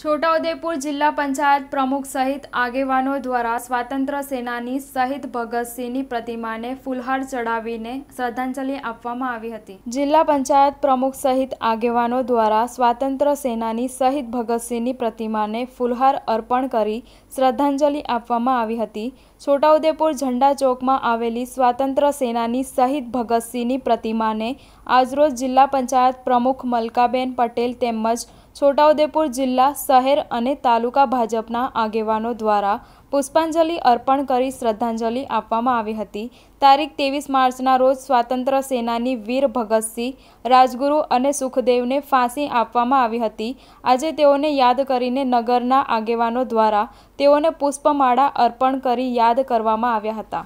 છોટાઉદેપુર જિલ્લા પંચાયત પ્રમુખ સહિત આગેવાનો દ્વારા સ્વાતંત્ર્ય સેનાની શહીદ ભગતસિંહની પ્રતિમાને ફૂલહાર ચડાવીને શ્રદ્ધાંજલિ આપવામાં આવી હતી જિલ્લા પંચાયત પ્રમુખ સહિત આગેવાનો દ્વારા સ્વાતંત્ર્ય સેનાની શહીદ ભગતસિંહની પ્રતિમાને ફૂલહાર અર્પણ કરી શ્રદ્ધાંજલિ આપવામાં આવી હતી છોટાઉદેપુર ઝંડા ચોકમાં આવેલી સ્વાતંત્ર્ય સેનાની શહીદ ભગતસિંહની પ્રતિમાને આજરોજ જિલ્લા પંચાયત પ્રમુખ મલકાબેન પટેલ તેમજ છોટાઉદેપુર જિલ્લા શહેર અને તાલુકા ભાજપના આગેવાનો દ્વારા પુષ્પાંજલિ અર્પણ કરી શ્રદ્ધાંજલિ આપવામાં આવી હતી તારીખ ત્રેવીસ માર્ચના રોજ સ્વાતંત્ર્ય સેનાની વીર ભગતસિંહ રાજગુરુ અને સુખદેવને ફાંસી આપવામાં આવી હતી આજે તેઓને યાદ કરીને નગરના આગેવાનો દ્વારા તેઓને પુષ્પમાળા અર્પણ કરી યાદ કરવામાં આવ્યા હતા